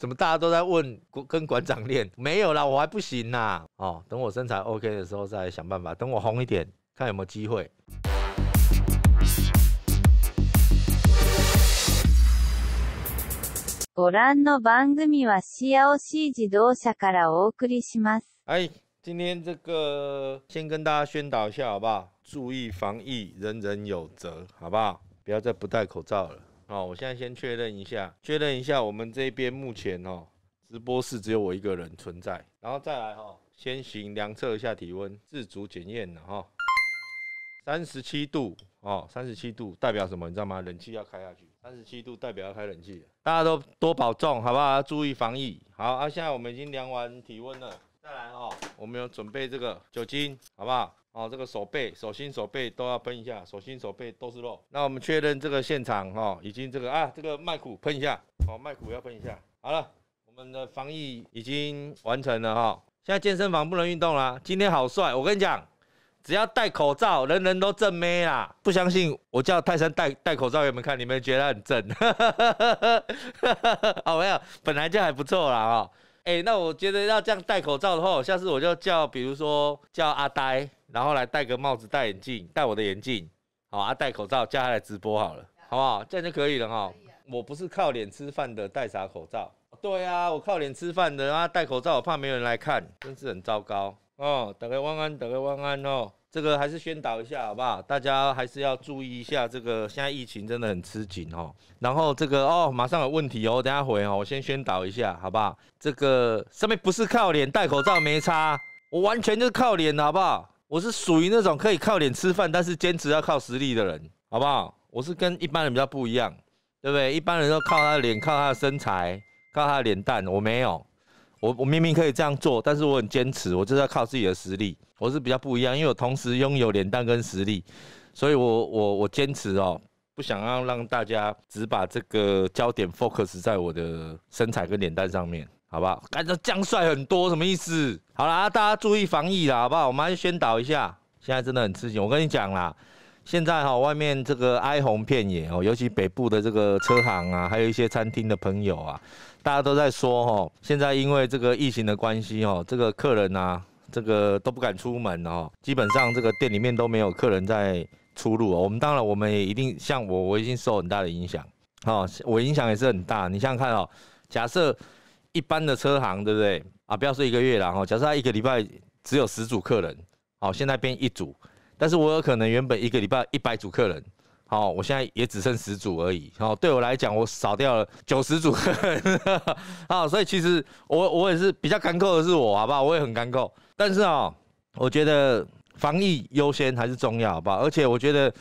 怎么大家都在问跟馆长练没有啦？我还不行啦。哦，等我身材 OK 的时候再想办法。等我红一点，看有没有机会。ご覧の番組は自動車からお送りします。哎，今天这个先跟大家宣导一下，好不好？注意防疫，人人有责，好不好？不要再不戴口罩了。好，我现在先确认一下，确认一下我们这边目前哦，直播室只有我一个人存在。然后再来哈，先行量测一下体温，自主检验的哈，三十七度哦，三十七度代表什么？你知道吗？冷气要开下去。三十七度代表要开冷气，大家都多保重，好不好？注意防疫。好啊，现在我们已经量完体温了，再来哦，我们有准备这个酒精，好不好？哦，这个手背、手心、手背都要喷一下，手心、手背都是肉。那我们确认这个现场哈，已经这个啊，这个麦苦喷一下，好，麦苦要喷一下。好了，我们的防疫已经完成了哈。现在健身房不能运动啦。今天好帅，我跟你讲，只要戴口罩，人人都正妹啦。不相信，我叫泰山戴戴口罩给你们看，你们觉得很正？哈哈哈哈哈哈！哦没有，本来就还不错了哦。哎，那我觉得要这样戴口罩的话，下次我就叫，比如说叫阿呆。然后来戴个帽子，戴眼镜，戴我的眼镜，好啊，戴口罩，叫他来直播好了，好不好？这样就可以了哈。我不是靠脸吃饭的，戴啥口罩？对啊，我靠脸吃饭的，啊，戴口罩，我怕没人来看，真是很糟糕哦。等个万安，等个万安哦。这个还是宣导一下好不好？大家还是要注意一下这个，现在疫情真的很吃紧哦。然后这个哦，马上有问题哦，等下回哦，我先宣导一下好不好？这个上面不是靠脸，戴口罩没差，我完全就是靠脸的好不好？我是属于那种可以靠脸吃饭，但是坚持要靠实力的人，好不好？我是跟一般人比较不一样，对不对？一般人都靠他的脸，靠他的身材，靠他的脸蛋，我没有，我我明明可以这样做，但是我很坚持，我就是要靠自己的实力。我是比较不一样，因为我同时拥有脸蛋跟实力，所以我我我坚持哦，不想要让大家只把这个焦点 focus 在我的身材跟脸蛋上面。好不好？感觉降帅很多，什么意思？好啦，大家注意防疫啦，好不好？我们先宣导一下。现在真的很吃惊，我跟你讲啦，现在哈外面这个哀鸿遍野哦，尤其北部的这个车行啊，还有一些餐厅的朋友啊，大家都在说哈，现在因为这个疫情的关系哦，这个客人啊，这个都不敢出门哦，基本上这个店里面都没有客人在出入。我们当然我们也一定像我，我已经受很大的影响，哦，我影响也是很大。你想想看哦，假设。一般的车行对不对啊？不要说一个月了哈，假设他一个礼拜只有十组客人，好，现在变一组，但是我有可能原本一个礼拜一百组客人，好，我现在也只剩十组而已，好，对我来讲我少掉了九十组客人 好，所以其实我我也是比较干扣的是我，好不好？我也很干扣，但是啊，我觉得防疫优先还是重要，好不好？而且我觉得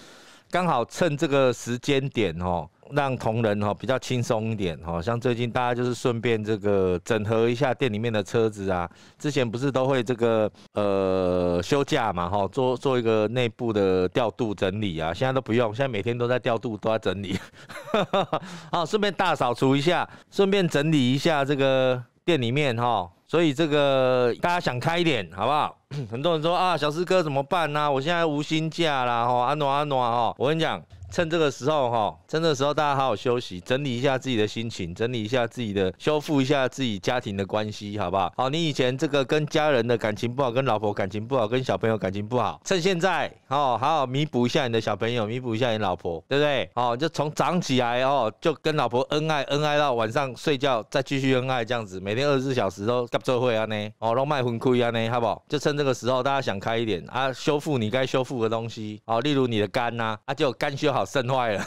刚好趁这个时间点哦。让同仁哈比较轻松一点哈，像最近大家就是顺便这个整合一下店里面的车子啊，之前不是都会这个呃休假嘛哈，做做一个内部的调度整理啊，现在都不用，现在每天都在调度都在整理，好，顺便大扫除一下，顺便整理一下这个店里面哈，所以这个大家想开一点好不好？很多人说啊，小师哥怎么办呢？我现在无薪假啦哈，啊暖啊暖哈，我跟你讲。趁这个时候哈，趁这个时候大家好好休息，整理一下自己的心情，整理一下自己的，修复一下自己家庭的关系，好不好？好，你以前这个跟家人的感情不好，跟老婆感情不好，跟小朋友感情不好，趁现在哦，好好弥补一下你的小朋友，弥补一下你老婆，对不对？哦，就从长起来哦，就跟老婆恩爱，恩爱到晚上睡觉，再继续恩爱，这样子，每天二十四小时都干社会啊呢，哦，让卖魂亏啊呢，好不好？就趁这个时候，大家想开一点啊，修复你该修复的东西，哦，例如你的肝呐，啊，就肝修好。肾坏了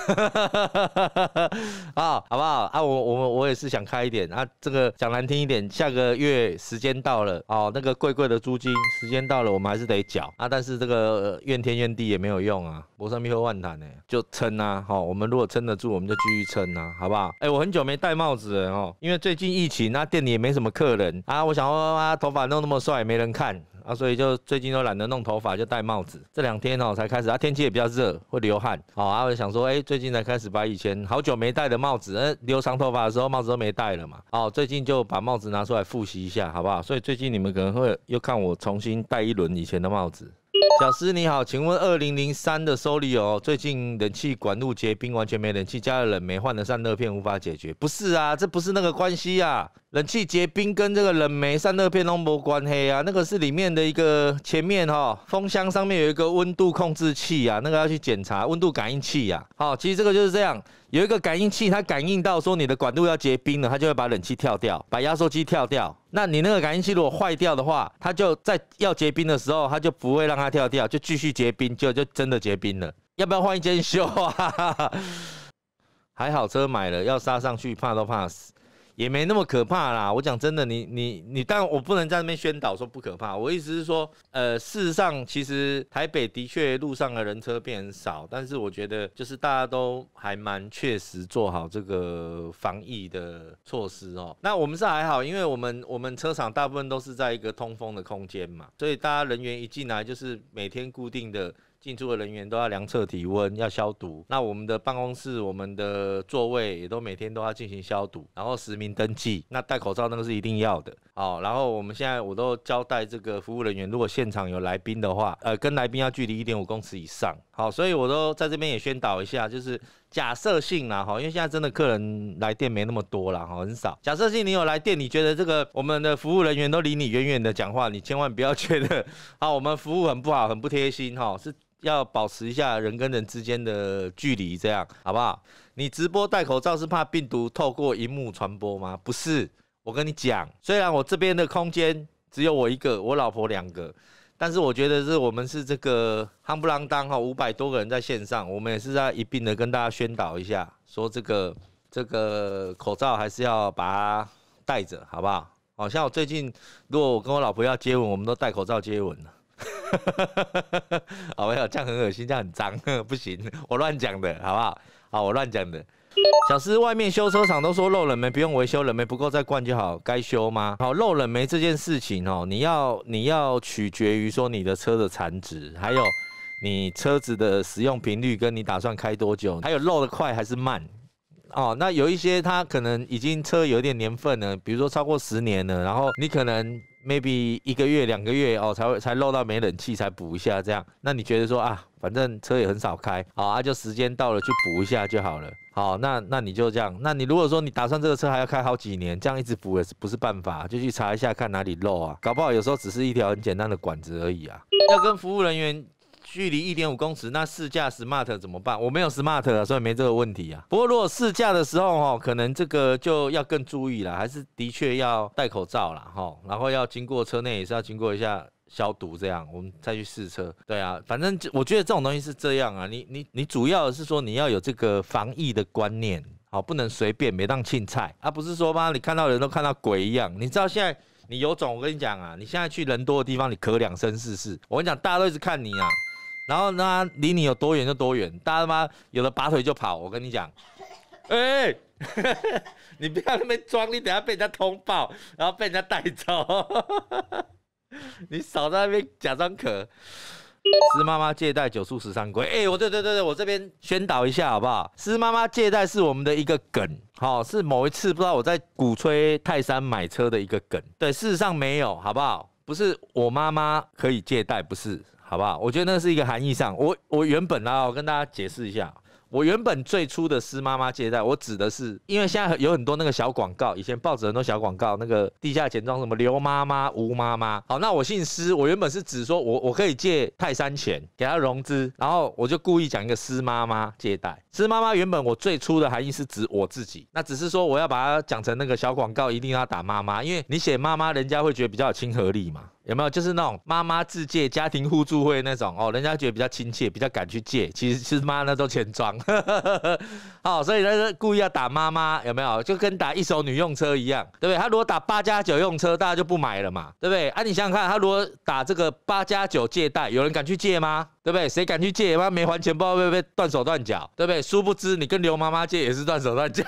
啊，好不好啊？我我我也是想开一点啊，这个讲难听一点，下个月时间到了哦，那个贵贵的租金时间到了，我们还是得缴啊。但是这个怨天怨地也没有用啊，我上面猴万谈呢，就撑啊。好，我们如果撑得住，我们就继续撑啊，好不好？哎，我很久没戴帽子了哦，因为最近疫情，那店里也没什么客人啊。我想说，头发弄那么帅，没人看。啊，所以就最近都懒得弄头发，就戴帽子。这两天哦才开始，啊天气也比较热，会流汗，哦，我想说，哎，最近才开始把以前好久没戴的帽子，呃，留长头发的时候帽子都没戴了嘛，哦，最近就把帽子拿出来复习一下，好不好？所以最近你们可能会又看我重新戴一轮以前的帽子。小师你好，请问二零零三的收礼哦，最近冷气管路结冰，完全没冷气，加了冷媒换的散热片无法解决，不是啊，这不是那个关系啊，冷气结冰跟这个冷媒散热片都没关黑啊，那个是里面的一个前面哈风箱上面有一个温度控制器啊，那个要去检查温度感应器啊。好，其实这个就是这样，有一个感应器，它感应到说你的管路要结冰了，它就会把冷气跳掉，把压缩机跳掉。那你那个感应器如果坏掉的话，它就在要结冰的时候，它就不会让它跳掉，就继续结冰，就就真的结冰了。要不要换一间修啊？还好车买了，要杀上去怕都怕死。也没那么可怕啦，我讲真的，你你你，但我不能在那边宣导说不可怕。我意思是说，呃，事实上其实台北的确路上的人车变少，但是我觉得就是大家都还蛮确实做好这个防疫的措施哦。那我们是还好，因为我们我们车厂大部分都是在一个通风的空间嘛，所以大家人员一进来就是每天固定的。进出的人员都要量测体温，要消毒。那我们的办公室、我们的座位也都每天都要进行消毒，然后实名登记。那戴口罩那个是一定要的，好。然后我们现在我都交代这个服务人员，如果现场有来宾的话，呃，跟来宾要距离一点五公尺以上。好，所以我都在这边也宣导一下，就是。假设性啦，哈，因为现在真的客人来店没那么多了，哈，很少。假设性，你有来店，你觉得这个我们的服务人员都离你远远的讲话，你千万不要觉得，好，我们服务很不好，很不贴心，哈，是要保持一下人跟人之间的距离，这样好不好？你直播戴口罩是怕病毒透过荧幕传播吗？不是，我跟你讲，虽然我这边的空间只有我一个，我老婆两个。但是我觉得是我们是这个夯不啷当哈，五百多个人在线上，我们也是在一并的跟大家宣导一下，说这个这个口罩还是要把它戴着，好不好？好像我最近如果我跟我老婆要接吻，我们都戴口罩接吻了。好，没有，这样很恶心，这样很脏，不行，我乱讲的，好不好？好，我乱讲的。小师，外面修车厂都说漏冷媒不用维修，冷媒不够再灌就好，该修吗？好，漏冷媒这件事情哦，你要你要取决于说你的车的残值，还有你车子的使用频率，跟你打算开多久，还有漏的快还是慢。哦，那有一些它可能已经车有点年份了，比如说超过十年了，然后你可能。maybe 一个月两个月哦，才会才漏到没冷气才补一下这样。那你觉得说啊，反正车也很少开，好啊，就时间到了去补一下就好了。好，那那你就这样。那你如果说你打算这个车还要开好几年，这样一直补也是不是办法，就去查一下看哪里漏啊。搞不好有时候只是一条很简单的管子而已啊。要跟服务人员。距离一点五公尺，那试驾 Smart 怎么办？我没有 Smart 啊，所以没这个问题啊。不过如果试驾的时候哦，可能这个就要更注意了，还是的确要戴口罩了哈。然后要经过车内也是要经过一下消毒，这样我们再去试车。对啊，反正我觉得这种东西是这样啊。你你你，主要的是说你要有这个防疫的观念，好，不能随便没当青菜啊，不是说吗？你看到人都看到鬼一样。你知道现在你有种，我跟你讲啊，你现在去人多的地方，你咳两声试试。我跟你讲，大家都一直看你啊。然后他离你有多远就多远，大家妈有的拔腿就跑。我跟你讲，哎，你不要那边装，你等下被人家通报，然后被人家带走。你少在那边假装渴。施妈妈借贷九叔十三归，哎，我对对对对，我这边宣导一下好不好？施妈妈借贷是我们的一个梗，好，是某一次不知道我在鼓吹泰山买车的一个梗。对，事实上没有，好不好？不是我妈妈可以借贷，不是。好不好？我觉得那是一个含义上，我我原本呢，我跟大家解释一下，我原本最初的私妈妈借贷，我指的是，因为现在有很多那个小广告，以前报纸很多小广告，那个地下钱庄什么刘妈妈、吴妈妈，好，那我姓施，我原本是指说，我我可以借泰山钱给他融资，然后我就故意讲一个私妈妈借贷。指妈妈，原本我最初的含义是指我自己，那只是说我要把它讲成那个小广告，一定要打妈妈，因为你写妈妈，人家会觉得比较有亲和力嘛，有没有？就是那种妈妈自借家庭互助会那种哦，人家觉得比较亲切，比较敢去借。其实是妈那都钱装。哦，所以他是故意要打妈妈，有没有？就跟打一手女用车一样，对不对？他如果打八加九用车，大家就不买了嘛，对不对？啊，你想想看，他如果打这个八加九借贷，有人敢去借吗？对不对？谁敢去借？妈没还钱，不知道会不会断手断脚，对不对？殊不知，你跟刘妈妈借也是断手断脚。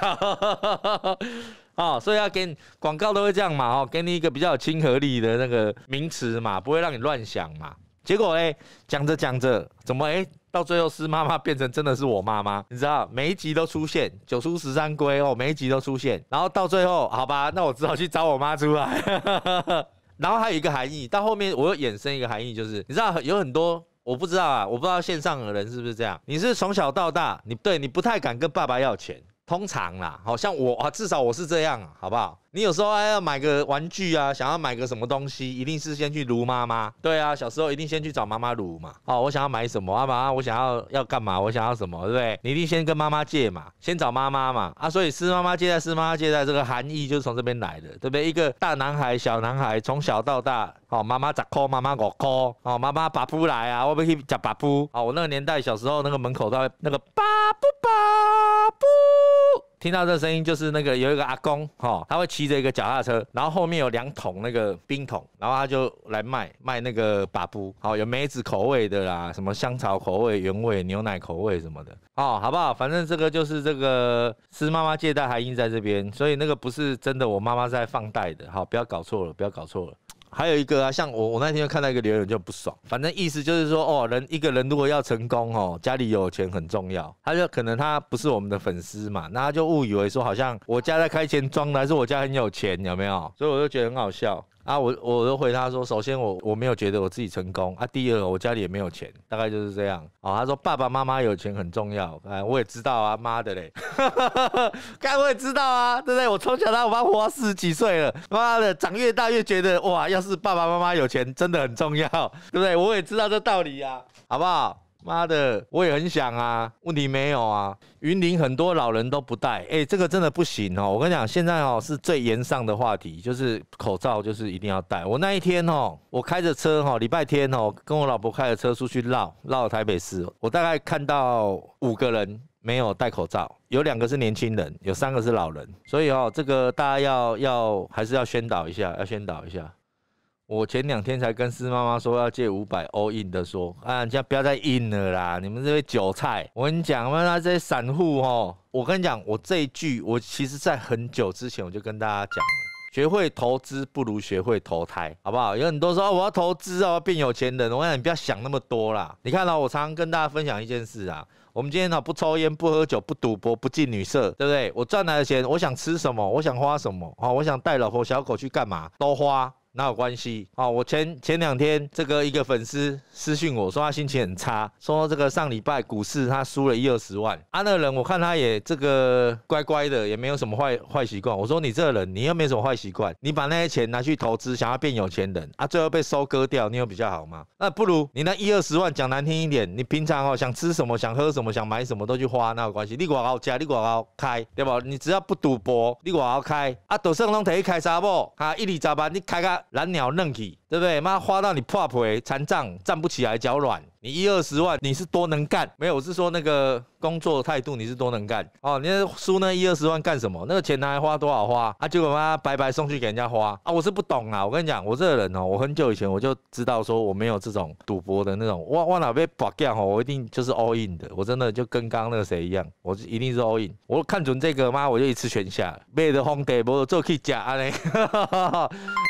哦，所以要给广告都会这样嘛，哦，给你一个比较有亲和力的那个名词嘛，不会让你乱想嘛。结果哎，讲着讲着，怎么哎？到最后是妈妈变成真的是我妈妈，你知道每一集都出现九出十三归哦，每一集都出现，然后到最后好吧，那我只好去找我妈出来。然后还有一个含义，到后面我又衍生一个含义，就是你知道有很多我不知道啊，我不知道线上的人是不是这样？你是从小到大，你对你不太敢跟爸爸要钱，通常啦，好像我啊，至少我是这样，好不好？你有时候还要买个玩具啊，想要买个什么东西，一定是先去撸妈妈。对啊，小时候一定先去找妈妈撸嘛。哦，我想要买什么，妈妈，我想要要干嘛，我想要什么，对不对？你一定先跟妈妈借嘛，先找妈妈嘛。啊，所以是妈妈借贷，是妈妈借贷这个含义就是从这边来的，对不对？一个大男孩、小男孩从小到大，哦，妈妈咋哭，妈妈我哭，哦，妈妈把布来啊，我不去抓把布。哦，我那个年代小时候那个门口都那个把布把布。听到这声音就是那个有一个阿公，哈，他会骑着一个脚踏车，然后后面有两桶那个冰桶，然后他就来卖卖那个把布，哦，有梅子口味的啦，什么香草口味、原味、牛奶口味什么的，哦，好不好？反正这个就是这个是妈妈借贷还印在这边，所以那个不是真的，我妈妈在放贷的，好，不要搞错了，不要搞错了。还有一个啊，像我我那天就看到一个留言就不爽，反正意思就是说哦，人一个人如果要成功哦，家里有钱很重要。他就可能他不是我们的粉丝嘛，那他就误以为说好像我家在开钱庄，还是我家很有钱，有没有？所以我就觉得很好笑。啊，我我都回他说，首先我我没有觉得我自己成功啊，第二我家里也没有钱，大概就是这样哦，他说爸爸妈妈有钱很重要，啊我也知道啊，妈的嘞，该 我也知道啊，对不对？我从小到我爸活到四十几岁了，妈的，长越大越觉得哇，要是爸爸妈妈有钱真的很重要，对不对？我也知道这道理呀，好不好？妈的，我也很想啊，问题没有啊。云林很多老人都不戴，哎，这个真的不行哦。我跟你讲，现在哦是最严上的话题，就是口罩，就是一定要戴。我那一天哦，我开着车哦，礼拜天哦，跟我老婆开着车出去绕绕台北市，我大概看到五个人没有戴口罩，有两个是年轻人，有三个是老人，所以哦，这个大家要要还是要宣导一下，要宣导一下。我前两天才跟司妈妈说要借五百，all in 的说，啊，你不要再 in 了啦，你们这些韭菜，我跟你讲，那这些散户哦，我跟你讲，我这一句，我其实在很久之前我就跟大家讲了，学会投资不如学会投胎，好不好？有很多说我要投资哦，变有钱人，我讲你不要想那么多啦。你看到我常常跟大家分享一件事啊，我们今天呢不抽烟，不喝酒，不赌博，不进女色，对不对？我赚来的钱，我想吃什么，我想花什么，好，我想带老婆小狗去干嘛，都花。哪有关系啊？我前前两天这个一个粉丝私信我说他心情很差，说这个上礼拜股市他输了一二十万。啊，那人我看他也这个乖乖的，也没有什么坏坏习惯。我说你这人你又没什么坏习惯，你把那些钱拿去投资，想要变有钱人啊，最后被收割掉，你有比较好吗？那不如你那一二十万讲难听一点，你平常哦想吃什么想喝什么想买什么都去花，那有关系。你管好家，你管好开，对不？你只要不赌博，你管好开。啊，赌圣龙可以开啥不？啊，一二十万你开个。蓝鸟嫩起对不对？妈花到你破皮残障站不起来，脚软。你一二十万，你是多能干？没有，我是说那个工作态度，你是多能干哦。你输那一二十万干什么？那个钱拿来花多少花？啊？结果妈白白送去给人家花啊！我是不懂啊！我跟你讲，我这个人哦，我很久以前我就知道说我没有这种赌博的那种，我我哪被 b 掉哦，我一定就是 all in 的。我真的就跟刚那个谁一样，我一定是 all in。我看准这个妈，我就一次全下，made home 赌啊嘞。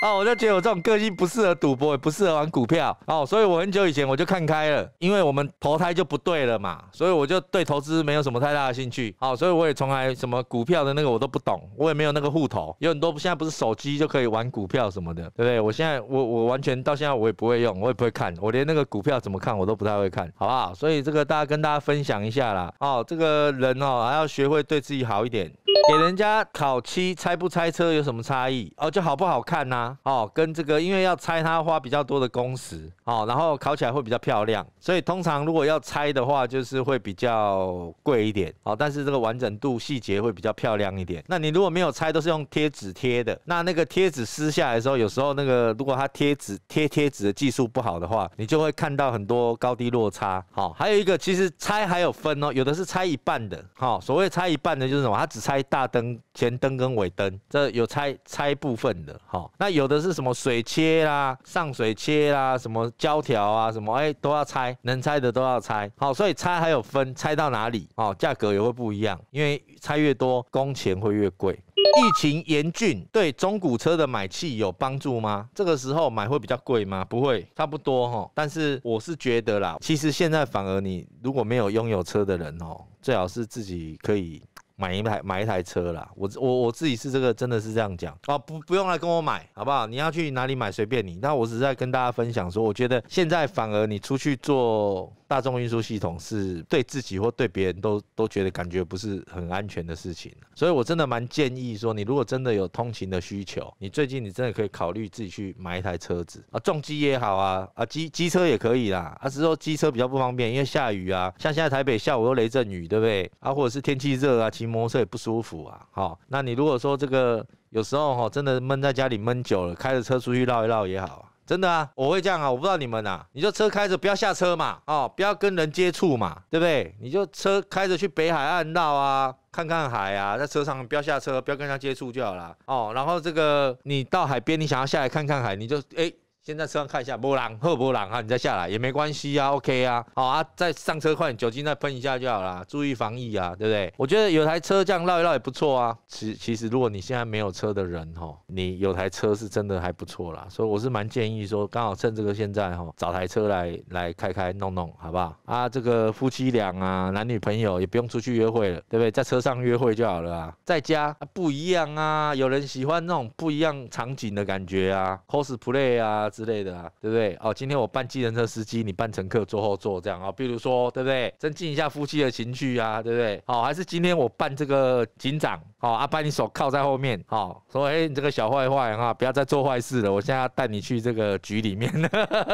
啊，我就觉得我这种个性不适合赌博，也不适合玩股票哦，所以我很久以前我就看开了。因为我们投胎就不对了嘛，所以我就对投资没有什么太大的兴趣。好，所以我也从来什么股票的那个我都不懂，我也没有那个户头。有很多现在不是手机就可以玩股票什么的，对不对？我现在我我完全到现在我也不会用，我也不会看，我连那个股票怎么看我都不太会看，好不好？所以这个大家跟大家分享一下啦。哦，这个人哦，还要学会对自己好一点。给人家烤漆拆不拆车有什么差异？哦，就好不好看呐？哦，跟这个因为要拆它花比较多的工时，哦，然后烤起来会比较漂亮。所以通常如果要拆的话，就是会比较贵一点哦。但是这个完整度、细节会比较漂亮一点。那你如果没有拆，都是用贴纸贴的。那那个贴纸撕下来的时候，有时候那个如果它贴纸贴贴纸的技术不好的话，你就会看到很多高低落差好，还有一个，其实拆还有分哦，有的是拆一半的好，所谓拆一半的，就是什么，它只拆大灯、前灯跟尾灯，这有拆拆部分的好，那有的是什么水切啦、上水切啦、什么胶条啊、什么哎都要拆。拆能拆的都要拆，好，所以拆还有分，拆到哪里哦，价格也会不一样，因为拆越多，工钱会越贵。疫情严峻，对中古车的买气有帮助吗？这个时候买会比较贵吗？不会，差不多哈。但是我是觉得啦，其实现在反而你如果没有拥有车的人哦，最好是自己可以。买一台买一台车啦，我我我自己是这个，真的是这样讲啊，不不用来跟我买，好不好？你要去哪里买随便你，那我只是在跟大家分享说，我觉得现在反而你出去做。大众运输系统是对自己或对别人都都觉得感觉不是很安全的事情，所以我真的蛮建议说，你如果真的有通勤的需求，你最近你真的可以考虑自己去买一台车子啊，重机也好啊，啊机机车也可以啦，啊是说机车比较不方便，因为下雨啊，像现在台北下午又雷阵雨，对不对？啊，或者是天气热啊，骑摩托车也不舒服啊，好，那你如果说这个有时候哈，真的闷在家里闷久了，开着车出去绕一绕也好。真的啊，我会这样啊，我不知道你们呐，你就车开着不要下车嘛，哦，不要跟人接触嘛，对不对？你就车开着去北海岸绕啊，看看海啊，在车上不要下车，不要跟人家接触就好了。哦，然后这个你到海边，你想要下来看看海，你就哎。先在车上看一下波浪，喝波浪哈，你再下来也没关系啊，OK 啊，好啊，再上车快，酒精再喷一下就好了，注意防疫啊，对不对？我觉得有台车这样绕一绕也不错啊。其其实如果你现在没有车的人哈，你有台车是真的还不错啦，所以我是蛮建议说，刚好趁这个现在哈，找台车来来开开弄弄，好不好？啊，这个夫妻俩啊，男女朋友也不用出去约会了，对不对？在车上约会就好了啊，在家不一样啊，有人喜欢那种不一样场景的感觉啊，cosplay 啊。之类的啊，对不对？哦，今天我扮计程车司机，你扮乘客坐后座这样啊，比如说，对不对？增进一下夫妻的情趣啊，对不对？好，还是今天我扮这个警长，好啊，把你手靠在后面，好，说，哎，你这个小坏坏啊，不要再做坏事了，我现在要带你去这个局里面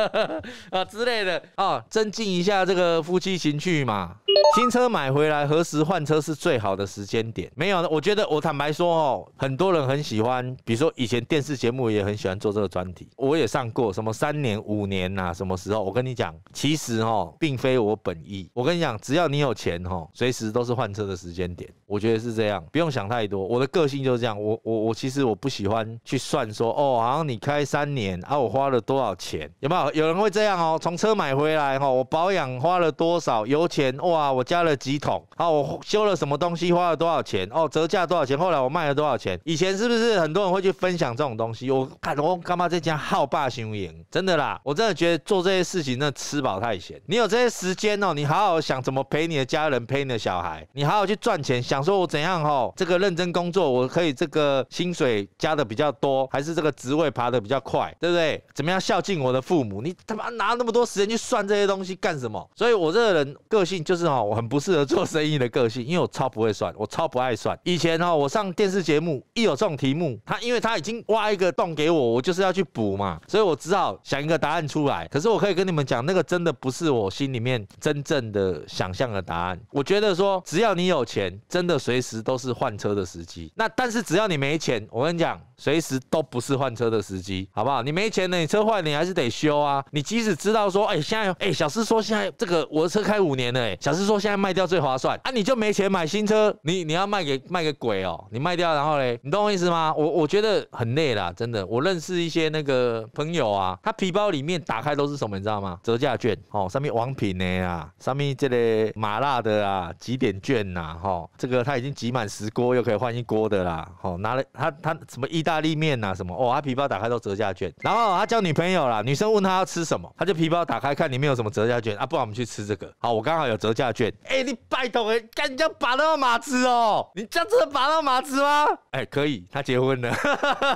啊之类的啊，增进一下这个夫妻情趣嘛。新车买回来，何时换车是最好的时间点？没有呢，我觉得我坦白说哦，很多人很喜欢，比如说以前电视节目也很喜欢做这个专题，我也上过什么三年、五年啊，什么时候？我跟你讲，其实哈，并非我本意。我跟你讲，只要你有钱哈，随时都是换车的时间点。我觉得是这样，不用想太多。我的个性就是这样，我我我其实我不喜欢去算说哦，好像你开三年啊，我花了多少钱？有没有？有人会这样哦？从车买回来哈，我保养花了多少？油钱哇？我加了几桶，好，我修了什么东西，花了多少钱？哦，折价多少钱？后来我卖了多少钱？以前是不是很多人会去分享这种东西？我看我干嘛在家好霸经营，真的啦，我真的觉得做这些事情的吃饱太闲。你有这些时间哦，你好好想怎么陪你的家人，陪你的小孩，你好好去赚钱，想说我怎样哈，这个认真工作，我可以这个薪水加的比较多，还是这个职位爬的比较快，对不对？怎么样孝敬我的父母？你他妈拿那么多时间去算这些东西干什么？所以我这个人个性就是哦。我很不适合做生意的个性，因为我超不会算，我超不爱算。以前哈，我上电视节目一有这种题目，他因为他已经挖一个洞给我，我就是要去补嘛，所以我只好想一个答案出来。可是我可以跟你们讲，那个真的不是我心里面真正的想象的答案。我觉得说，只要你有钱，真的随时都是换车的时机。那但是只要你没钱，我跟你讲，随时都不是换车的时机，好不好？你没钱呢，你车坏你还是得修啊。你即使知道说，哎，现在，哎，小师说现在这个我的车开五年了，哎，小师。说现在卖掉最划算啊，你就没钱买新车，你你要卖给卖给鬼哦，你卖掉然后嘞，你懂我意思吗？我我觉得很累啦，真的。我认识一些那个朋友啊，他皮包里面打开都是什么，你知道吗？折价券哦，上面王品的啊，上面这类麻辣的啊，几点券呐，哈，这个他已经挤满十锅，又可以换一锅的啦，哦，拿了他他什么意大利面呐，什么哦，他皮包打开都折价券，然后他交女朋友啦，女生问他要吃什么，他就皮包打开看里面有什么折价券啊，不然我们去吃这个，好，我刚好有折价。券哎，你拜托哎，赶紧将把那个马子哦！你这样子把那个马子吗？哎，可以，他结婚了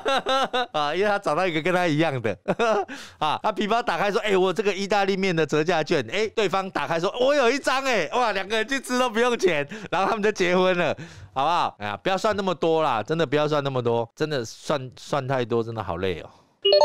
啊，因为他找到一个跟他一样的 啊。他皮包打开说：“哎，我这个意大利面的折价券。”哎，对方打开说：“我有一张哎，哇，两个人去吃都不用钱。”然后他们就结婚了，好不好？哎呀，不要算那么多啦，真的不要算那么多，真的算算太多，真的好累哦。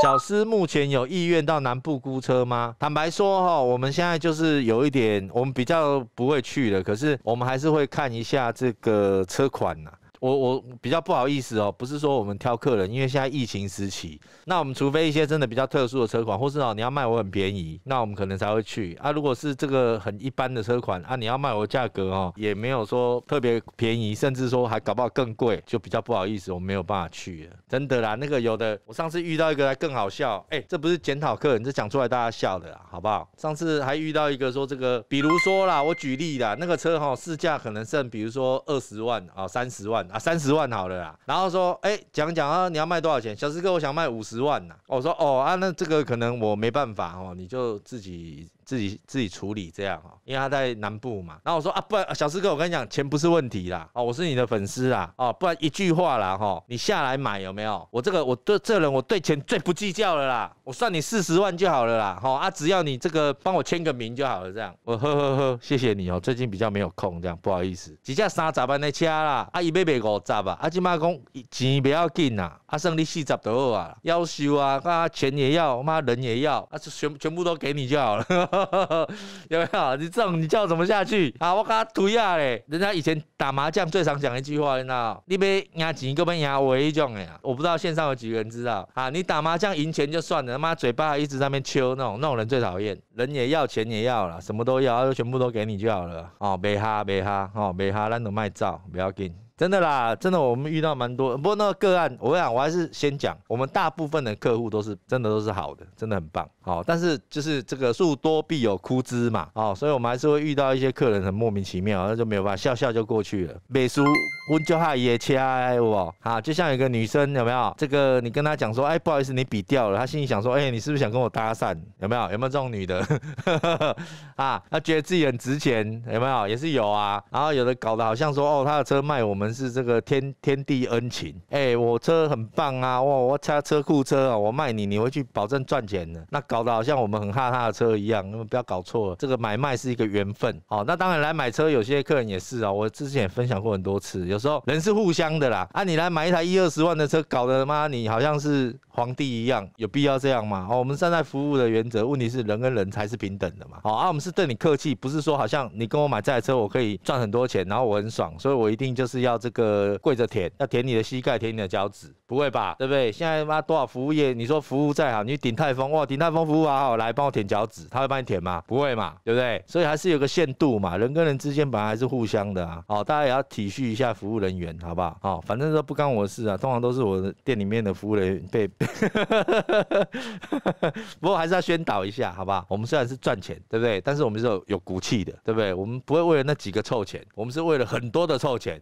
小司目前有意愿到南部估车吗？坦白说哈，我们现在就是有一点，我们比较不会去的，可是我们还是会看一下这个车款呐。我我比较不好意思哦，不是说我们挑客人，因为现在疫情时期，那我们除非一些真的比较特殊的车款，或是哦你要卖我很便宜，那我们可能才会去啊。如果是这个很一般的车款啊，你要卖我价格哦，也没有说特别便宜，甚至说还搞不好更贵，就比较不好意思，我没有办法去了。真的啦，那个有的我上次遇到一个来更好笑，哎，这不是检讨客人，这讲出来大家笑的啦，好不好？上次还遇到一个说这个，比如说啦，我举例啦，那个车哈市价可能剩，比如说二十万啊三十万。啊，三十万好了啦。然后说，哎，讲讲啊，你要卖多少钱？小师哥，我想卖五十万呐。我说，哦啊，那这个可能我没办法哦，你就自己。自己自己处理这样哦，因为他在南部嘛。然后我说啊，不然小四哥，我跟你讲，钱不是问题啦。哦，我是你的粉丝啊。哦，不然一句话啦，哈，你下来买有没有？我这个我对这人我对钱最不计较了啦。我算你四十万就好了啦。好啊，只要你这个帮我签个名就好了。这样，我呵呵呵，谢谢你哦。最近比较没有空，这样不好意思。几架三十万的车啦，阿姨要卖五十啊，阿舅妈讲钱不要紧啊。啊，剩你四十多啊，要修啊，啊钱也要，妈人也要，啊全全部都给你就好了。有没有？你这种你叫我怎么下去？好，我给他推下嘞！人家以前打麻将最常讲一句话，道？你没赢钱，各本不赢，唯一种哎呀，我不知道线上有几个人知道。啊，你打麻将赢钱就算了，他妈嘴巴一直在那边求那种，那种人最讨厌，人也要钱也要了，什么都要，就全部都给你就好了。哦，别哈别哈哦，别哈咱都卖照，不要紧。真的啦，真的，我们遇到蛮多，不过那个个案，我讲，我还是先讲，我们大部分的客户都是真的都是好的，真的很棒，好，但是就是这个树多必有枯枝嘛，哦，所以我们还是会遇到一些客人很莫名其妙，那就没有办法，笑笑就过去了。美苏温娇哈耶切爱我，好，就像有个女生有没有？这个你跟她讲说，哎，不好意思，你笔掉了，她心里想说，哎，你是不是想跟我搭讪？有没有？有没有这种女的？啊，她觉得自己很值钱，有没有？也是有啊，然后有的搞得好像说，哦，她的车卖我们。是这个天天地恩情，哎，我车很棒啊，哇，我车车库车啊，我卖你，你会去保证赚钱的？那搞得好像我们很怕他的车一样，你们不要搞错了，这个买卖是一个缘分，好，那当然来买车有些客人也是啊，我之前也分享过很多次，有时候人是互相的啦，啊，你来买一台一二十万的车，搞得妈你好像是皇帝一样，有必要这样吗？哦，我们站在服务的原则，问题是人跟人才是平等的嘛，好，啊，我们是对你客气，不是说好像你跟我买这台车，我可以赚很多钱，然后我很爽，所以我一定就是要。这个跪着舔，要舔你的膝盖，舔你的脚趾，不会吧？对不对？现在妈多少服务业？你说服务再好，你顶泰丰哇，顶泰丰服务好好，来帮我舔脚趾，他会帮你舔吗？不会嘛，对不对？所以还是有个限度嘛。人跟人之间本来还是互相的啊。好，大家也要体恤一下服务人员，好不好？哦，反正都不干我的事啊，通常都是我的店里面的服务人员被。不过还是要宣导一下，好不好？我们虽然是赚钱，对不对？但是我们是有有骨气的，对不对？我们不会为了那几个臭钱，我们是为了很多的臭钱。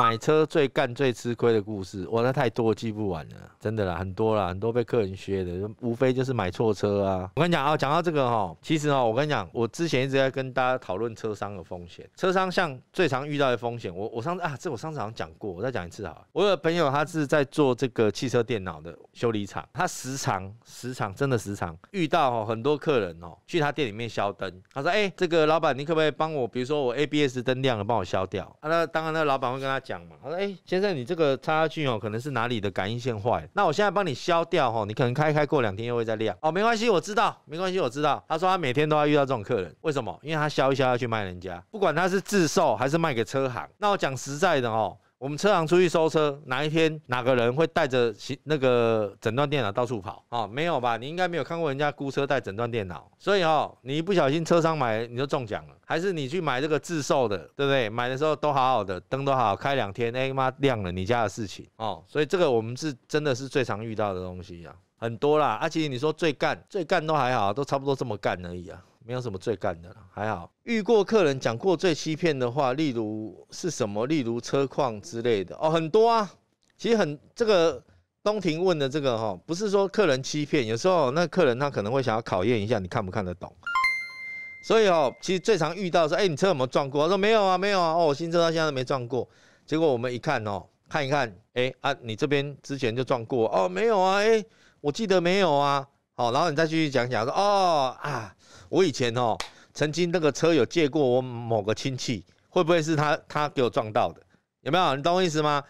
买车最干最吃亏的故事，哇，那太多记不完了，真的啦，很多啦，很多被客人削的，无非就是买错车啊。我跟你讲啊，讲到这个哈，其实哈，我跟你讲，我之前一直在跟大家讨论车商的风险。车商像最常遇到的风险，我我上次啊，这我上次好像讲过，我再讲一次好。我有朋友他是在做这个汽车电脑的修理厂，他时常时常真的时常遇到哦，很多客人哦去他店里面消灯，他说哎，这个老板你可不可以帮我，比如说我 ABS 灯亮了，帮我消掉。啊，那当然，那老板。跟他讲嘛，他说：“哎，先生，你这个插下去哦，可能是哪里的感应线坏了。那我现在帮你削掉哦，你可能开开过两天又会再亮。哦，没关系，我知道，没关系，我知道。他说他每天都要遇到这种客人，为什么？因为他削一削要去卖人家，不管他是自售还是卖给车行。那我讲实在的哦。我们车行出去收车，哪一天哪个人会带着行那个诊断电脑到处跑啊？没有吧？你应该没有看过人家估车带诊断电脑，所以哦，你一不小心车商买你就中奖了，还是你去买这个自售的，对不对？买的时候都好好的，灯都好，开两天，哎妈亮了，你家的事情哦。所以这个我们是真的是最常遇到的东西啊，很多啦。而且你说最干最干都还好，都差不多这么干而已啊。没有什么最干的了，还好。遇过客人讲过最欺骗的话，例如是什么？例如车况之类的。哦，很多啊。其实很这个东庭问的这个哈，不是说客人欺骗，有时候那客人他可能会想要考验一下，你看不看得懂。所以哦，其实最常遇到说，哎，你车有没有撞过？说没有啊，没有啊。哦，我新车到现在没撞过。结果我们一看哦，看一看，哎啊，你这边之前就撞过哦，没有啊，哎，我记得没有啊。哦，然后你再继续讲讲，说哦啊，我以前哦曾经那个车有借过我某个亲戚，会不会是他他给我撞到的？有没有？你懂我意思吗？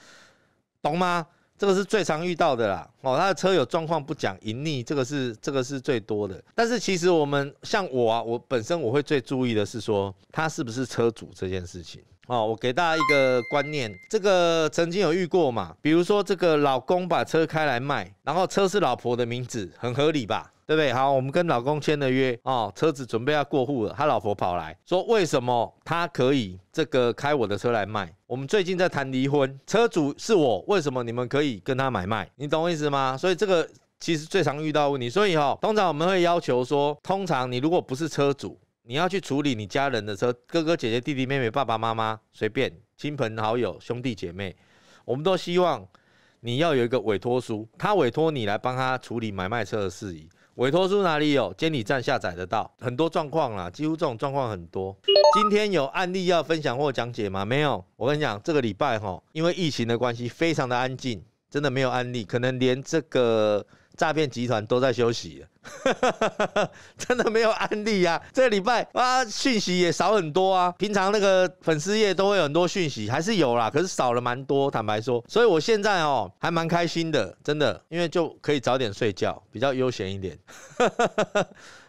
懂吗？这个是最常遇到的啦。哦，他的车有状况不讲盈利，这个是这个是最多的。但是其实我们像我，啊，我本身我会最注意的是说他是不是车主这件事情。哦，我给大家一个观念，这个曾经有遇过嘛，比如说这个老公把车开来卖，然后车是老婆的名字，很合理吧，对不对？好，我们跟老公签了约，哦，车子准备要过户了，他老婆跑来说，为什么他可以这个开我的车来卖？我们最近在谈离婚，车主是我，为什么你们可以跟他买卖？你懂我意思吗？所以这个其实最常遇到问题，所以哈，通常我们会要求说，通常你如果不是车主。你要去处理你家人的车，哥哥姐姐、弟弟妹妹、爸爸妈妈，随便亲朋好友、兄弟姐妹，我们都希望你要有一个委托书，他委托你来帮他处理买卖车的事宜。委托书哪里有？监理站下载得到，很多状况啦，几乎这种状况很多。今天有案例要分享或讲解吗？没有，我跟你讲，这个礼拜哈，因为疫情的关系，非常的安静，真的没有案例，可能连这个。诈骗集团都在休息，真的没有案例啊！这个礼拜啊，讯息也少很多啊。平常那个粉丝页都会很多讯息，还是有啦，可是少了蛮多。坦白说，所以我现在哦，还蛮开心的，真的，因为就可以早点睡觉，比较悠闲一点。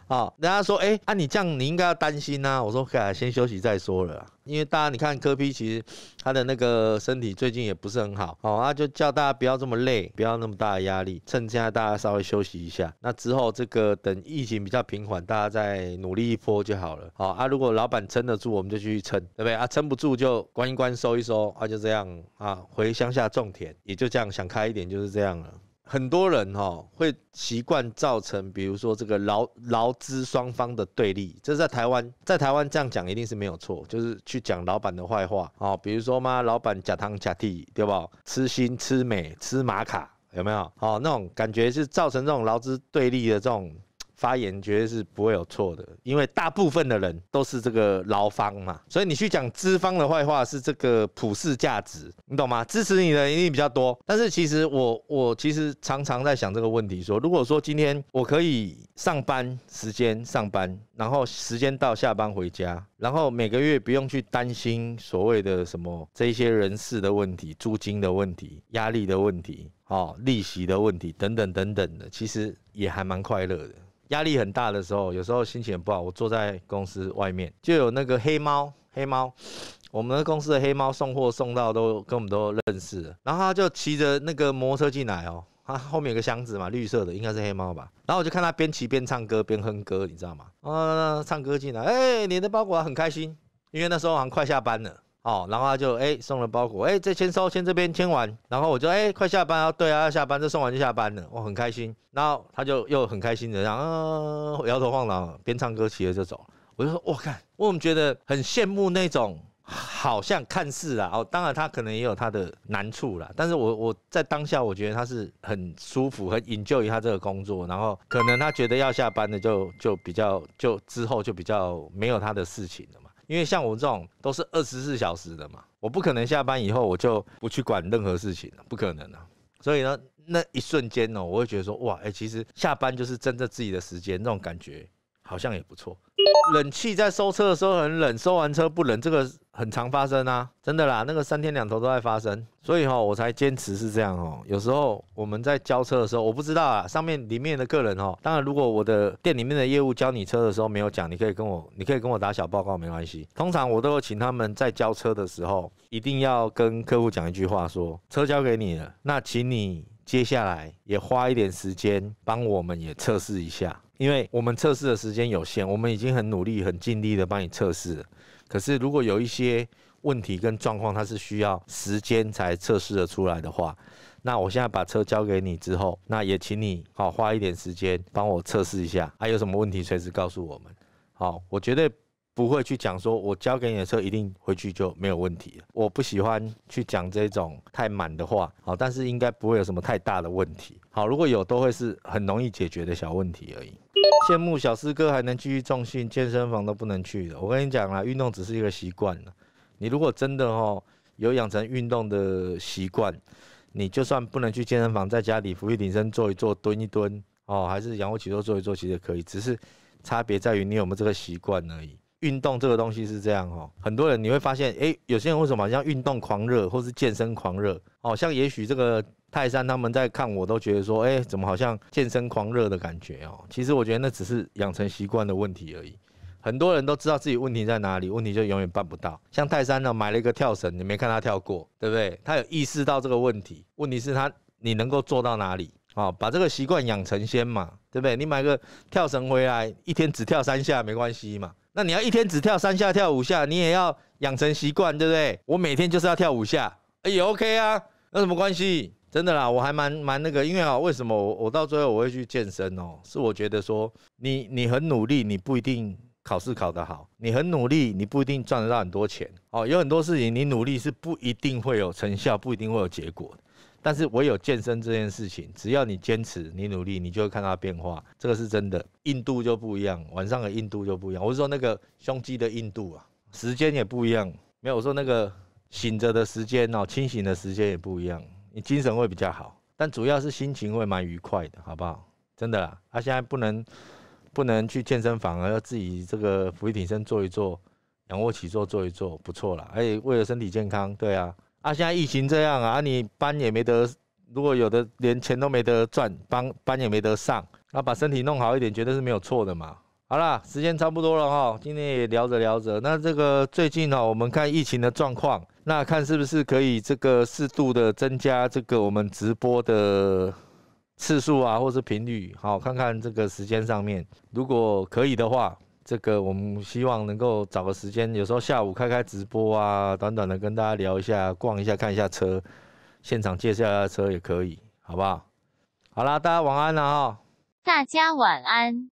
啊，人家说，哎，啊你这样你应该要担心呐。我说，哎，先休息再说了，因为大家你看，科比其实他的那个身体最近也不是很好，好啊，就叫大家不要这么累，不要那么大的压力，趁现在大家稍微休息一下。那之后这个等疫情比较平缓，大家再努力一波就好了。好啊，如果老板撑得住，我们就继续撑，对不对啊？撑不住就关一关收一收，啊就这样啊，回乡下种田，也就这样想开一点，就是这样了。很多人哈会习惯造成，比如说这个劳劳资双方的对立，这是在台湾，在台湾这样讲一定是没有错，就是去讲老板的坏话哦，比如说嘛，老板假汤假地，对不？吃新吃美吃玛卡，有没有？哦，那种感觉是造成这种劳资对立的这种。发言绝对是不会有错的，因为大部分的人都是这个劳方嘛，所以你去讲资方的坏话是这个普世价值，你懂吗？支持你的一定比较多。但是其实我我其实常常在想这个问题，说如果说今天我可以上班时间上班，然后时间到下班回家，然后每个月不用去担心所谓的什么这些人事的问题、租金的问题、压力的问题、哦利息的问题等等等等的，其实也还蛮快乐的。压力很大的时候，有时候心情不好，我坐在公司外面，就有那个黑猫，黑猫，我们公司的黑猫送货送到都跟我们都认识，然后他就骑着那个摩托车进来哦，他后面有个箱子嘛，绿色的，应该是黑猫吧，然后我就看他边骑边唱歌边哼歌，你知道吗？嗯，唱歌进来，哎，你的包裹很开心，因为那时候好像快下班了。哦，然后他就哎送了包裹，哎这签收，签这边签完，然后我就哎快下班啊，对啊要下班，这送完就下班了，我很开心。然后他就又很开心的，然后摇头晃脑边唱歌骑着就走了。我就说，我看我们觉得很羡慕那种，好像看似啊，哦当然他可能也有他的难处啦，但是我我在当下我觉得他是很舒服，很引咎于他这个工作，然后可能他觉得要下班的就就比较就之后就比较没有他的事情了。因为像我这种都是二十四小时的嘛，我不可能下班以后我就不去管任何事情了，不可能啊。所以呢，那一瞬间呢，我会觉得说，哇，哎，其实下班就是挣着自己的时间，那种感觉好像也不错。冷气在收车的时候很冷，收完车不冷，这个。很常发生啊，真的啦，那个三天两头都在发生，所以哈，我才坚持是这样哦。有时候我们在交车的时候，我不知道啊，上面里面的客人哦，当然如果我的店里面的业务教你车的时候没有讲，你可以跟我，你可以跟我打小报告没关系。通常我都会请他们在交车的时候，一定要跟客户讲一句话，说车交给你了，那请你接下来也花一点时间帮我们也测试一下，因为我们测试的时间有限，我们已经很努力、很尽力的帮你测试。可是，如果有一些问题跟状况，它是需要时间才测试的出来的话，那我现在把车交给你之后，那也请你好花一点时间帮我测试一下，啊，有什么问题随时告诉我们。好，我绝对不会去讲说，我交给你的车一定回去就没有问题了。我不喜欢去讲这种太满的话，好，但是应该不会有什么太大的问题。好，如果有，都会是很容易解决的小问题而已。羡慕小师哥还能继续重训，健身房都不能去的。我跟你讲啊，运动只是一个习惯。你如果真的哦有养成运动的习惯，你就算不能去健身房，在家里俯地挺身做一做，蹲一蹲哦，还是仰卧起坐做一做，其实可以，只是差别在于你有没有这个习惯而已。运动这个东西是这样哦，很多人你会发现，哎，有些人为什么好像运动狂热或是健身狂热，哦，像也许这个泰山他们在看我，都觉得说，哎，怎么好像健身狂热的感觉哦？其实我觉得那只是养成习惯的问题而已。很多人都知道自己问题在哪里，问题就永远办不到。像泰山呢，买了一个跳绳，你没看他跳过，对不对？他有意识到这个问题，问题是他你能够做到哪里？哦，把这个习惯养成先嘛，对不对？你买个跳绳回来，一天只跳三下没关系嘛。那你要一天只跳三下，跳五下，你也要养成习惯，对不对？我每天就是要跳五下，也 OK 啊，那什么关系？真的啦，我还蛮蛮那个，因为啊，为什么我我到最后我会去健身哦？是我觉得说，你你很努力，你不一定考试考得好，你很努力，你不一定赚得到很多钱哦。有很多事情，你努力是不一定会有成效，不一定会有结果。但是我有健身这件事情，只要你坚持，你努力，你就会看到变化，这个是真的。硬度就不一样，晚上和硬度就不一样。我是说那个胸肌的硬度啊，时间也不一样。没有说那个醒着的时间哦，清醒的时间也不一样，你精神会比较好，但主要是心情会蛮愉快的，好不好？真的，他现在不能不能去健身房啊，要自己这个俯卧撑做一做，仰卧起坐做一做，不错了。而且为了身体健康，对啊。啊，现在疫情这样啊，你班也没得，如果有的连钱都没得赚，班班也没得上，那把身体弄好一点，绝对是没有错的嘛。好啦，时间差不多了哈，今天也聊着聊着，那这个最近呢，我们看疫情的状况，那看是不是可以这个适度的增加这个我们直播的次数啊，或是频率，好看看这个时间上面，如果可以的话。这个我们希望能够找个时间，有时候下午开开直播啊，短短的跟大家聊一下，逛一下，看一下车，现场介绍一下车也可以，好不好？好啦，大家晚安了啊！大家晚安。